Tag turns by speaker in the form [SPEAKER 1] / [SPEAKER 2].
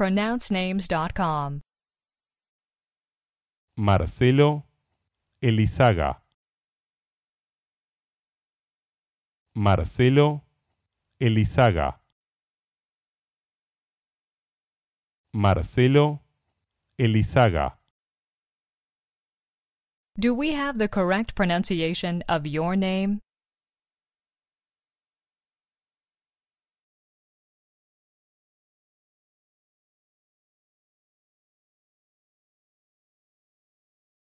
[SPEAKER 1] pronouncenames.com.
[SPEAKER 2] Marcelo Elizaga. Marcelo Elizaga. Marcelo Elizaga.
[SPEAKER 1] Do we have the correct pronunciation
[SPEAKER 3] of your name?